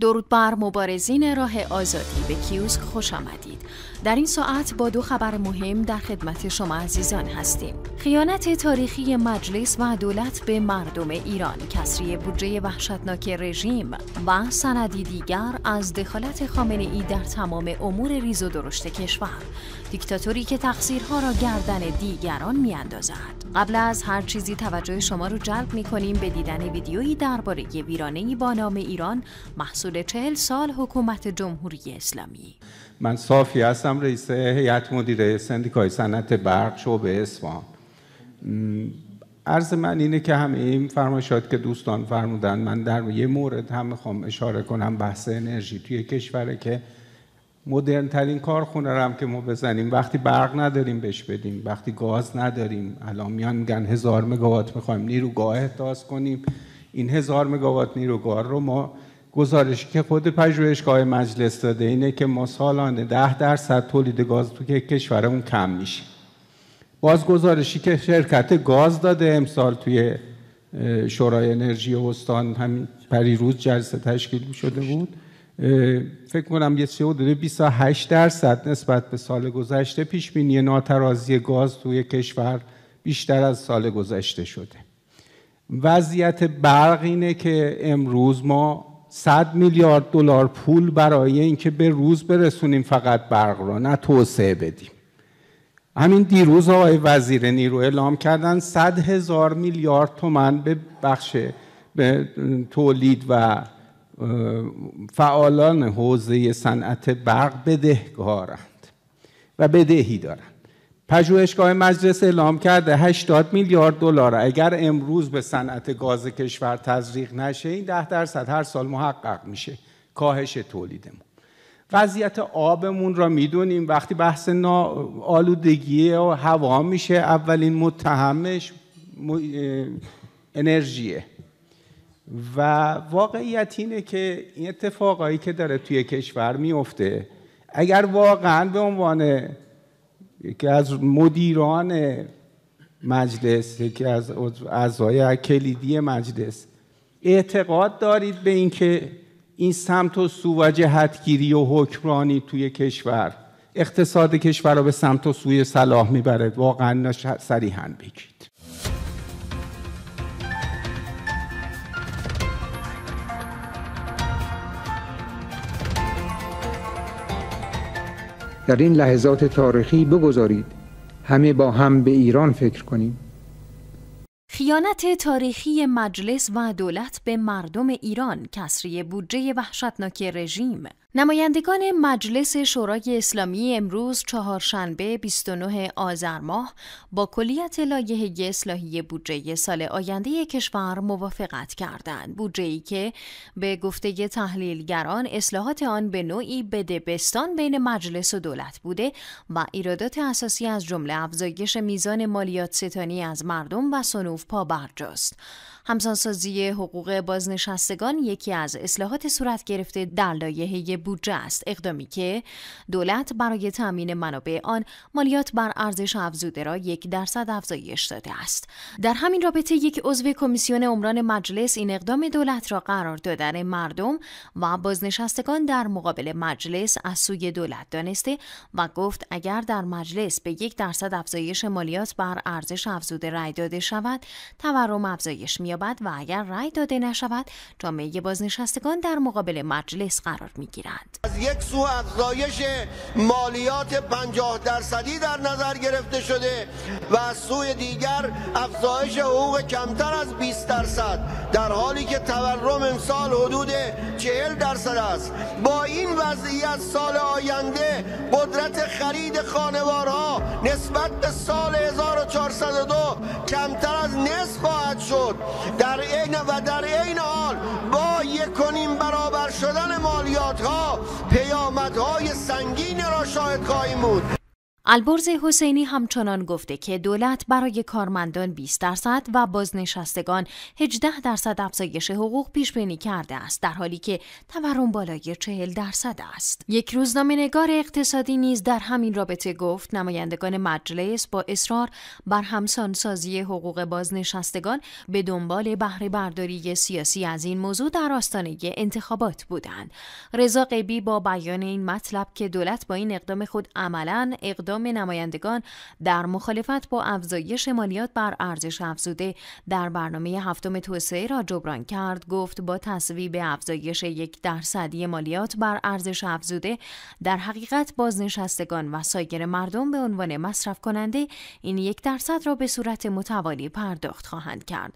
درود بر مبارزین راه آزادی به کیوسک خوش آمدید در این ساعت با دو خبر مهم در خدمت شما عزیزان هستیم خیانت تاریخی مجلس و دولت به مردم ایران کسری بودجه وحشتناک رژیم و سندی دیگر از دخالت خامنه ای در تمام امور ریز و درشت کشور دیکتاتوری که تقصیرها را گردن دیگران میاندازد قبل از هر چیزی توجه شما رو جلب می کنیم به دیدن ویدیویی درباره ویرانه ای با نام ایران حدود چهل سال حکومت جمهوری اسلامی من صافی هستم رئیس هیئت مدیره سندیکای صنعت برق به اسفان عرض من اینه که همه این فرمایشات که دوستان فرمودن من در یه مورد هم میخوام اشاره کنم بحث انرژی توی کشوره که مدرن ترین کارخونه رو که ما بزنیم وقتی برق نداریم بهش بدیم وقتی گاز نداریم الان میان میگن هزار مگاوات میخوایم نیروگاه احداث کنیم این هزار مگاوات نیروگاه رو ما گزارشی که خود پژوهشگاه مجلس داده اینه که ما سالانه ده درصد تولید گاز تو کشورمون کم میشه باز گزارشی که شرکت گاز داده امسال توی شورای انرژی استان همین پریروز جلسه تشکیل شده بود فکر کنم یه چه حدود 28 درصد نسبت به سال گذشته پیش بینی ناترازی گاز توی کشور بیشتر از سال گذشته شده وضعیت برق اینه که امروز ما 100 میلیارد دلار پول برای اینکه به روز برسونیم فقط برق را نه توسعه بدیم همین دیروز آقای وزیر نیرو اعلام کردن 100 هزار میلیارد تومن به بخش به تولید و فعالان حوزه صنعت برق بدهکارند و بدهی دارند پژوهشگاه مجلس اعلام کرده 80 میلیارد دلار اگر امروز به صنعت گاز کشور تزریق نشه این 10 درصد هر سال محقق میشه کاهش تولیدمون وضعیت آبمون را میدونیم وقتی بحث آلودگی و هوا میشه اولین متهمش انرژیه و واقعیت اینه که این اتفاقایی که داره توی کشور میفته اگر واقعا به عنوان یکی از مدیران مجلس یکی از اعضای کلیدی مجلس اعتقاد دارید به اینکه این سمت و سو و جهتگیری و حکمرانی توی کشور اقتصاد کشور رو به سمت و سوی صلاح برد واقعا صریحا بگید در این لحظات تاریخی بگذارید همه با هم به ایران فکر کنیم خیانت تاریخی مجلس و دولت به مردم ایران کسری بودجه وحشتناک رژیم نمایندگان مجلس شورای اسلامی امروز چهارشنبه 29 آذر ماه با کلیت لایحه اصلاحی بودجه سال آینده کشور موافقت کردند بودجه ای که به گفته تحلیلگران اصلاحات آن به نوعی بستان بین مجلس و دولت بوده و ایرادات اساسی از جمله افزایش میزان مالیات ستانی از مردم و سنوف برجاست. همسانسازی حقوق بازنشستگان یکی از اصلاحات صورت گرفته در لایحه بودجه است اقدامی که دولت برای تامین منابع آن مالیات بر ارزش افزوده را یک درصد افزایش داده است در همین رابطه یک عضو کمیسیون عمران مجلس این اقدام دولت را قرار دادن مردم و بازنشستگان در مقابل مجلس از سوی دولت دانسته و گفت اگر در مجلس به یک درصد افزایش مالیات بر ارزش افزوده رای داده شود تورم افزایش می و اگر رأی داده نشود جامعه بازنشستگان در مقابل مجلس قرار میگیرند. از یک سو افزایش مالیات 50 درصدی در نظر گرفته شده و از سوی دیگر افزایش حقوق کمتر از 20 درصد در حالی که تورم امسال حدود 40 درصد است با این وضعیت سال آینده قدرت خرید خانوارها نسبت به سال 1402 کمتر از نصف خواهد شد عین و در عین حال با یک کنیم برابر شدن مالیات ها پیامدهای سنگین را شاهد خواهیم بود البرز حسینی همچنان گفته که دولت برای کارمندان 20 درصد و بازنشستگان 18 درصد افزایش حقوق پیش بینی کرده است در حالی که تورم بالای 40 درصد است یک روزنامه نگار اقتصادی نیز در همین رابطه گفت نمایندگان مجلس با اصرار بر سازی حقوق بازنشستگان به دنبال بهره برداری سیاسی از این موضوع در آستانه انتخابات بودند رضا قبی با بیان این مطلب که دولت با این اقدام خود عملا اقدام نمایندگان در مخالفت با افزایش مالیات بر ارزش افزوده در برنامه هفتم توسعه را جبران کرد گفت با تصویب افزایش یک درصدی مالیات بر ارزش افزوده در حقیقت بازنشستگان و سایر مردم به عنوان مصرف کننده این یک درصد را به صورت متوالی پرداخت خواهند کرد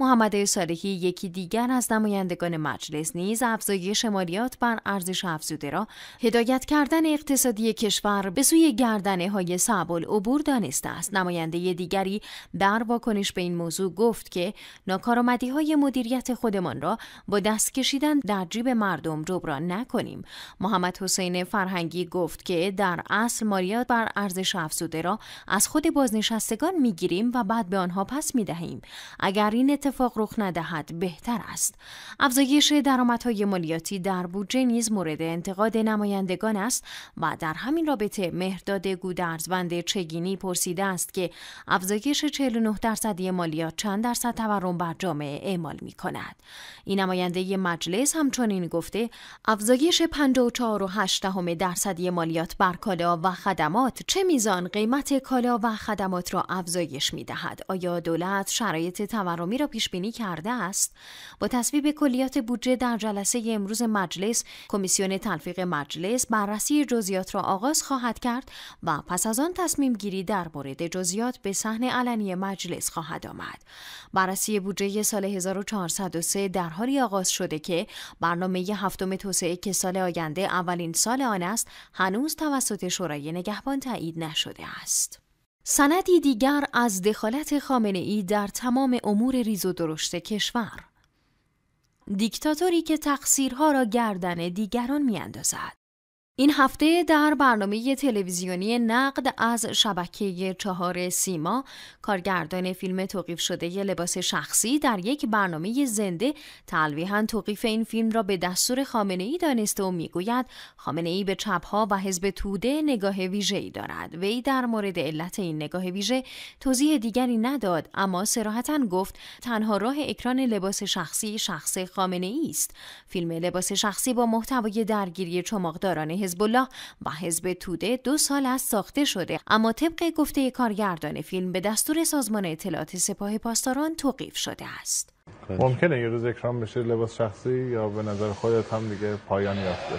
محمد صالحی یکی دیگر از نمایندگان مجلس نیز افزایش مالیات بر ارزش افزوده را هدایت کردن اقتصادی کشور به سوی گردن های صعب العبور دانسته است نماینده دیگری در واکنش به این موضوع گفت که ناکارآمدی های مدیریت خودمان را با دست کشیدن در جیب مردم جبران نکنیم محمد حسین فرهنگی گفت که در اصل مالیات بر ارزش افزوده را از خود بازنشستگان میگیریم و بعد به آنها پس می دهیم اگر این اتفاق رخ ندهد بهتر است افزایش درآمدهای مالیاتی در بودجه نیز مورد انتقاد نمایندگان است و در همین رابطه مهرداد گودرزبند چگینی پرسیده است که افزایش 49 درصدی مالیات چند درصد تورم بر جامعه اعمال می کند. این نماینده مجلس همچنین گفته افزایش 54.8 درصدی مالیات بر کالا و خدمات چه میزان قیمت کالا و خدمات را افزایش می دهد؟ آیا دولت شرایط تورمی را پیش بینی کرده است؟ با تصویب کلیات بودجه در جلسه امروز مجلس کمیسیون تلفیق مجلس بررسی جزئیات را آغاز خواهد کرد و پس از آن تصمیم گیری در مورد جزیات به صحنه علنی مجلس خواهد آمد. بررسی بودجه سال 1403 در حالی آغاز شده که برنامه هفتم توسعه که سال آینده اولین سال آن است هنوز توسط شورای نگهبان تایید نشده است. سندی دیگر از دخالت خامنه ای در تمام امور ریز و درشت کشور دیکتاتوری که تقصیرها را گردن دیگران میاندازد این هفته در برنامه تلویزیونی نقد از شبکه چهار سیما کارگردان فیلم توقیف شده لباس شخصی در یک برنامه زنده تلویحا توقیف این فیلم را به دستور خامنه ای دانسته و میگوید خامنه ای به چپها و حزب توده نگاه ویژه ای دارد وی در مورد علت این نگاه ویژه توضیح دیگری نداد اما سراحتا گفت تنها راه اکران لباس شخصی شخص خامنه ای است فیلم لباس شخصی با محتوای درگیری چماقداران حزب الله و حزب توده دو سال از ساخته شده اما طبق گفته کارگردان فیلم به دستور سازمان اطلاعات سپاه پاسداران توقیف شده است ممکنه یه روز اکرام بشه لباس شخصی یا به نظر خودت هم دیگه پایان یافته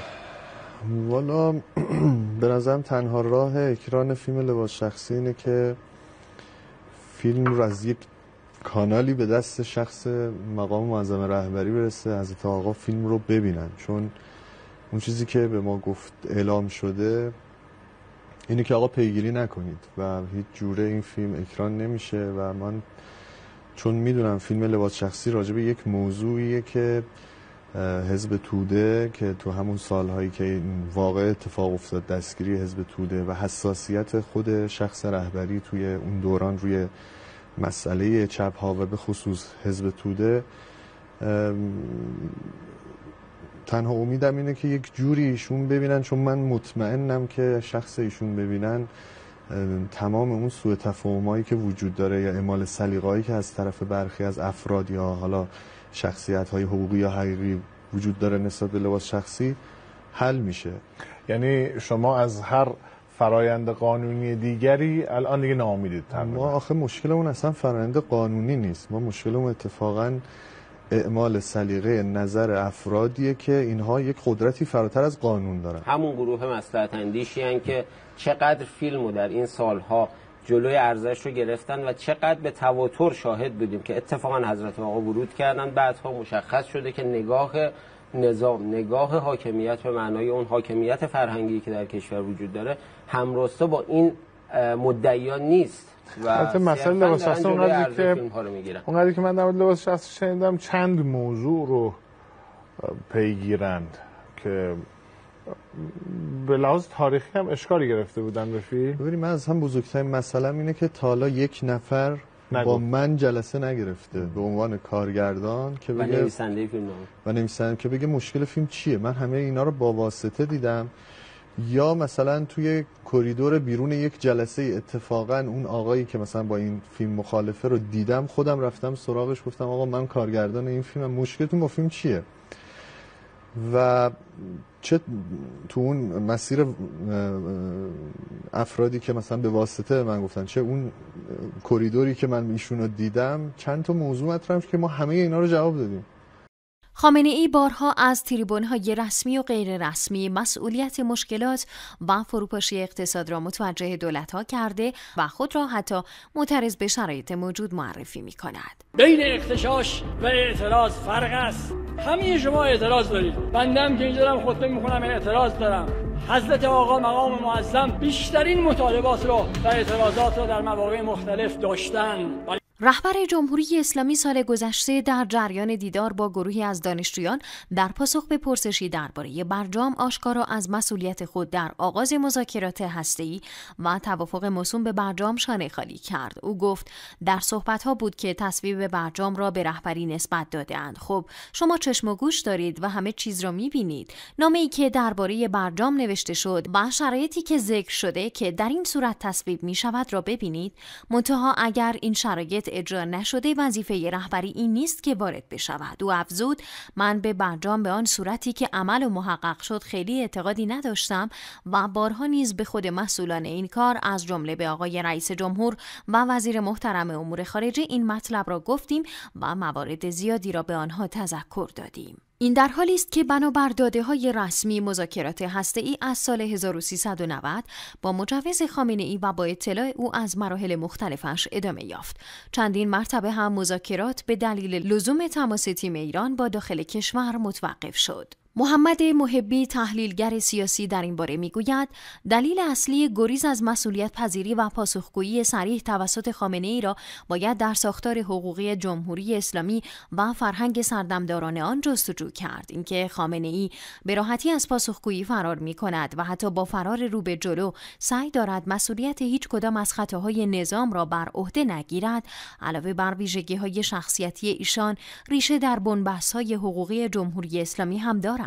والا به نظرم تنها راه اکران فیلم لباس شخصی اینه که فیلم رو از یک کانالی به دست شخص مقام معظم رهبری برسه از آقا فیلم رو ببینن چون اون چیزی که به ما گفت اعلام شده اینه که آقا پیگیری نکنید و هیچ جوره این فیلم اکران نمیشه و من چون میدونم فیلم لباس شخصی راجبه یک موضوعیه که حزب توده که تو همون سالهایی که این واقع اتفاق افتاد دستگیری حزب توده و حساسیت خود شخص رهبری توی اون دوران روی مسئله چپ ها و به خصوص حزب توده تنها امیدم اینه که یک جوری ایشون ببینن چون من مطمئنم که شخص ایشون ببینن تمام اون سوء تفاهمایی که وجود داره یا اعمال سلیقه‌ای که از طرف برخی از افراد یا حالا شخصیت های حقوقی یا حقیقی وجود داره نسبت به لباس شخصی حل میشه یعنی شما از هر فرایند قانونی دیگری الان دیگه ناامیدید ما آخه مشکلمون اصلا فرایند قانونی نیست ما مشکلمون اتفاقا اعمال سلیقه نظر افرادیه که اینها یک قدرتی فراتر از قانون دارن همون گروه مصلحت اندیشی که چقدر فیلم رو در این سالها جلوی ارزش رو گرفتن و چقدر به تواتر شاهد بودیم که اتفاقا حضرت آقا ورود کردن بعدها مشخص شده که نگاه نظام نگاه حاکمیت به معنای اون حاکمیت فرهنگی که در کشور وجود داره همراسته با این مدعیان نیست البته مثلا لباس شخصی که اونقدر که من در لباس شنیدم چند موضوع رو پیگیرند که به لحاظ تاریخی هم اشکاری گرفته بودن به فیلم ببینیم من از هم بزرگترین مسئله اینه که تالا حالا یک نفر با من جلسه نگرفته به عنوان کارگردان که بگه و نویسنده فیلم و نویسنده که بگه مشکل فیلم چیه من همه اینا رو با واسطه دیدم یا مثلا توی کریدور بیرون یک جلسه اتفاقا اون آقایی که مثلا با این فیلم مخالفه رو دیدم خودم رفتم سراغش گفتم آقا من کارگردان این فیلم مشکلتون با فیلم چیه و چه تو اون مسیر افرادی که مثلا به واسطه من گفتن چه اون کریدوری که من ایشون دیدم چند تا موضوع مطرح که ما همه اینا رو جواب دادیم خامنه ای بارها از تریبون های رسمی و غیر رسمی مسئولیت مشکلات و فروپاشی اقتصاد را متوجه دولت ها کرده و خود را حتی معترض به شرایط موجود معرفی می کند. بین اختشاش و اعتراض فرق است. همه شما اعتراض دارید. بندم که اینجا دارم خطبه کنم اعتراض دارم. حضرت آقا مقام معظم بیشترین مطالبات را و اعتراضات را در مواقع مختلف داشتن. رهبر جمهوری اسلامی سال گذشته در جریان دیدار با گروهی از دانشجویان در پاسخ به پرسشی درباره برجام آشکارا از مسئولیت خود در آغاز مذاکرات هسته‌ای و توافق موسوم به برجام شانه خالی کرد او گفت در صحبتها بود که تصویب برجام را به رهبری نسبت دادهاند خب شما چشم و گوش دارید و همه چیز را میبینید نامه ای که درباره برجام نوشته شد و شرایطی که ذکر شده که در این صورت تصویب می شود را ببینید منتها اگر این شرایط اجرا نشده وظیفه رهبری این نیست که وارد بشود او افزود من به برجام به آن صورتی که عمل و محقق شد خیلی اعتقادی نداشتم و بارها نیز به خود مسئولان این کار از جمله به آقای رئیس جمهور و وزیر محترم امور خارجه این مطلب را گفتیم و موارد زیادی را به آنها تذکر دادیم این در حالی است که بنابر داده های رسمی مذاکرات هسته ای از سال 1390 با مجوز خامنه ای و با اطلاع او از مراحل مختلفش ادامه یافت. چندین مرتبه هم مذاکرات به دلیل لزوم تماس تیم ایران با داخل کشور متوقف شد. محمد محبی تحلیلگر سیاسی در این باره میگوید دلیل اصلی گریز از مسئولیت پذیری و پاسخگویی سریح توسط خامنه ای را باید در ساختار حقوقی جمهوری اسلامی و فرهنگ سردمداران آن جستجو کرد اینکه خامنه ای به راحتی از پاسخگویی فرار می کند و حتی با فرار رو به جلو سعی دارد مسئولیت هیچ کدام از خطاهای نظام را بر عهده نگیرد علاوه بر ویژگی های شخصیتی ایشان ریشه در بنبست های حقوقی جمهوری اسلامی هم دارد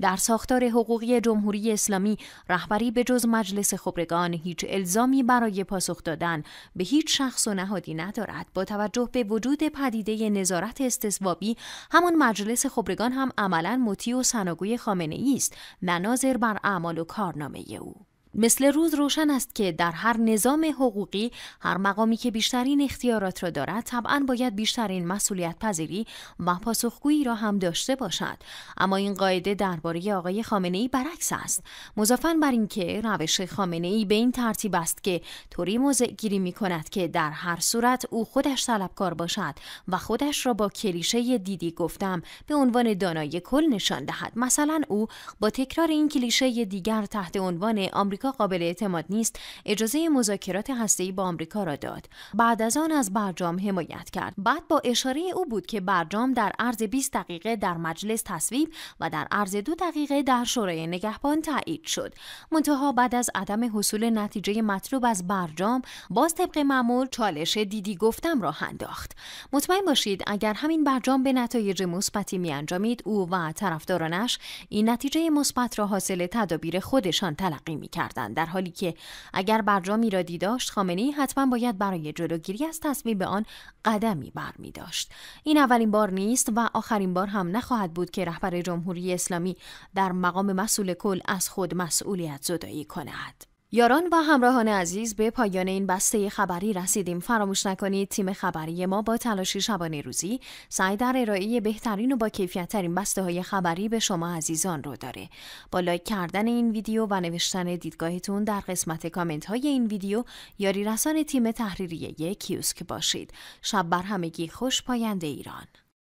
در ساختار حقوقی جمهوری اسلامی رهبری به جز مجلس خبرگان هیچ الزامی برای پاسخ دادن به هیچ شخص و نهادی ندارد با توجه به وجود پدیده نظارت استثوابی همان مجلس خبرگان هم عملا مطیع و سناگوی خامنه ای است نه بر اعمال و کارنامه او مثل روز روشن است که در هر نظام حقوقی هر مقامی که بیشترین اختیارات را دارد طبعا باید بیشترین مسئولیت پذیری و پاسخگویی را هم داشته باشد اما این قاعده درباره آقای خامنه ای برعکس است مزافن بر اینکه روش خامنه ای به این ترتیب است که طوری موضع گیری می کند که در هر صورت او خودش طلبکار باشد و خودش را با کلیشه دیدی گفتم به عنوان دانای کل نشان دهد مثلا او با تکرار این کلیشه دیگر تحت عنوان آمریکا قابل اعتماد نیست اجازه مذاکرات هسته‌ای با آمریکا را داد بعد از آن از برجام حمایت کرد بعد با اشاره او بود که برجام در عرض 20 دقیقه در مجلس تصویب و در عرض دو دقیقه در شورای نگهبان تایید شد منتها بعد از عدم حصول نتیجه مطلوب از برجام باز طبق معمول چالش دیدی گفتم راه انداخت مطمئن باشید اگر همین برجام به نتایج مثبتی می انجامید او و طرفدارانش این نتیجه مثبت را حاصل تدابیر خودشان تلقی می کرد. در حالی که اگر برجام را داشت خامنه ای حتما باید برای جلوگیری از تصویب آن قدمی می داشت این اولین بار نیست و آخرین بار هم نخواهد بود که رهبر جمهوری اسلامی در مقام مسئول کل از خود مسئولیت زدایی کند یاران و همراهان عزیز به پایان این بسته خبری رسیدیم فراموش نکنید تیم خبری ما با تلاشی شبانه روزی سعی در ارائه بهترین و با کیفیت بسته های خبری به شما عزیزان رو داره با لایک کردن این ویدیو و نوشتن دیدگاهتون در قسمت کامنت های این ویدیو یاری رسان تیم تحریریه کیوسک باشید شب بر همگی خوش پاینده ایران